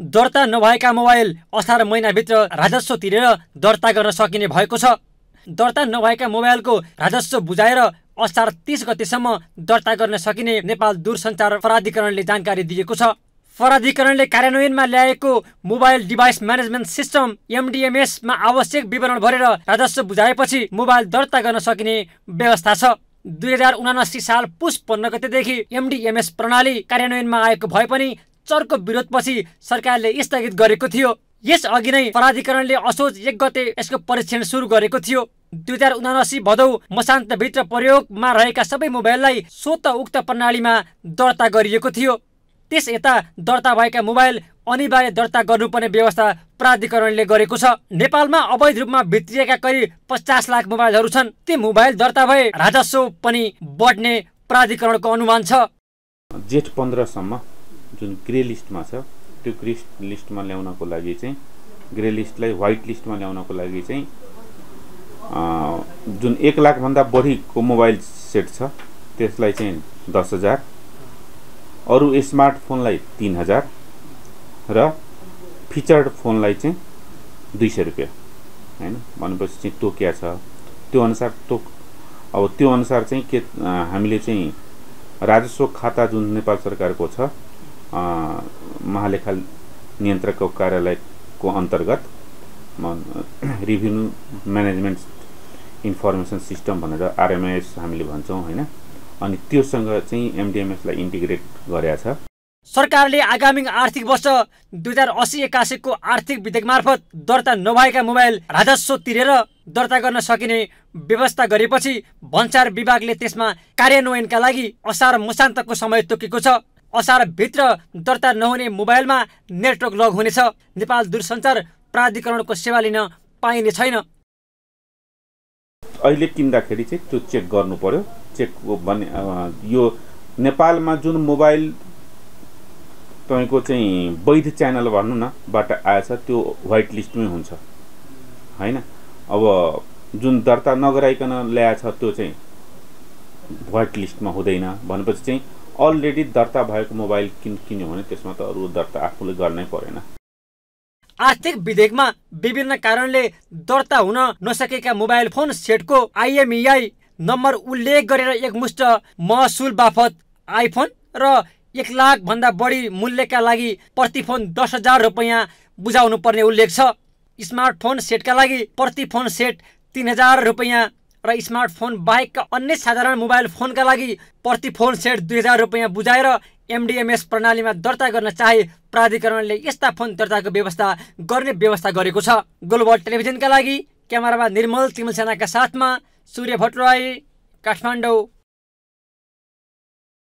दर्ता नभएका मोबाइल असार महिनाभित्र राजस्व तिरेर दर्ता गर्न सकिने भएको छ दर्ता नभएका मोबाइलको राजस्व बुझाएर असार तिस गतेसम्म दर्ता गर्न सकिने नेपाल दूरसञ्चार प्राधिकरणले जानकारी दिएको छ प्राधिकरणले कार्यान्वयनमा ल्याएको मोबाइल डिभाइस म्यानेजमेन्ट सिस्टम एमडिएमएसमा आवश्यक विवरण भरेर राजस्व बुझाएपछि मोबाइल दर्ता गर्न सकिने व्यवस्था छ दुई हजार उनासी साल पुष पन्ध्र गतेदेखि एमडिएमएस प्रणाली कार्यान्वयनमा आएको भए पनि चर्को विरोधपछि सरकारले स्थगित गरेको थियो यस अघि नै प्राधिकरणले असोज एक गते यसको परीक्षण सुरु गरेको थियो दुई हजार उनासी भदौ मसान्तभित्र प्रयोगमा रहेका सबै मोबाइललाई स्वत उक्त प्रणालीमा दर्ता गरिएको थियो त्यस यता दर्ता भएका मोबाइल अनिवार्य दर्ता गर्नुपर्ने व्यवस्था प्राधिकरणले गरेको छ नेपालमा अवैध रूपमा भित्रिएका करिब पचास लाख मोबाइलहरू छन् ती मोबाइल दर्ता भए राजस्व पनि बढ्ने प्राधिकरणको अनुमान छ जेठ पन्ध्रसम्म जुन ग्रे लिस्टमा छ त्यो ग्रे लिस्टमा ल्याउनको लागि चाहिँ ग्रे लिस्टलाई व्हाइट लिस्टमा ल्याउनको लागि चाहिँ जुन एक लाखभन्दा बढीको मोबाइल सेट छ त्यसलाई चाहिँ दस हजार अरू स्मार्टफोनलाई तिन हजार र फिचर्ड फोनलाई चाहिँ दुई सय रुपियाँ होइन भनेपछि चाहिँ तोकिया छ त्यो अनुसार तोक अब त्यो अनुसार चाहिँ के हामीले चाहिँ राजस्व खाता जुन नेपाल सरकारको छ महालेखा नियन्त्रकको कार्यालयको अन्तर्गत रिभिन्यू म्यानेजमेन्ट इन्फर्मेसन सिस्टम भनेर आरएमएस हामीले भन्छौँ होइन अनि त्योसँग चाहिँ एमडिएमएसलाई इन्टिग्रेट गरेका छ सरकारले आगामी आर्थिक वर्ष दुई हजार असी एक्कासीको आर्थिक विधेयक मार्फत दर्ता नभएका मोबाइल राजस्व तिरेर दर्ता गर्न सकिने व्यवस्था गरेपछि भन्सार विभागले त्यसमा कार्यान्वयनका लागि असार मुसान्तको समय तोकेको छ भित्र दर्ता नहुने मोबाइलमा नेटवर्क लग हुनेछ नेपाल दूरसञ्चार प्राधिकरणको सेवा लिन पाइने छैन अहिले किन्दाखेरि चाहिँ त्यो चेक गर्नु पर्यो चेक भन्ने यो नेपालमा जुन मोबाइल तपाईँको चाहिँ वैध च्यानल भन्नु न बाट आएछ त्यो वाइट लिस्टमै हुन्छ होइन अब जुन दर्ता नगराइकन ल्याएछ त्यो चाहिँ वाइट लिस्टमा हुँदैन भनेपछि चाहिँ अलरेडी दर्ता भएको मोबाइल किन किन्यो भने त्यसमा त अरू दर्ता आफूले गर्नै परेन आर्थिक विधेयकमा विभिन्न कारणले दर्ता हुन नसकेका मोबाइल फोन सेटको आइएमइआई नम्बर उल्लेख गरेर एकमुष्ट महसुल बापत आइफोन र एक लाख भन्दा बढी मूल्यका लागि प्रतिफोन दस हजार रुपियाँ बुझाउनु पर्ने उल्लेख छ स्मार्टफोन सेटका लागि प्रति फोन सेट तिन हजार रुपियाँ र स्मार्टफोन बाहेकका अन्य साधारण मोबाइल फोनका लागि प्रति फोन सेट दुई हजार रुपियाँ बुझाएर एमडिएमएस प्रणालीमा दर्ता गर्न चाहे प्राधिकरणले यस्ता फोन दर्ताको व्यवस्था गर्ने व्यवस्था गरेको छ ग्लोबल टेलिभिजनका लागि क्यामेरामा निर्मल सेनाका साथमा सूर्य भट्टराई काठमाडौँ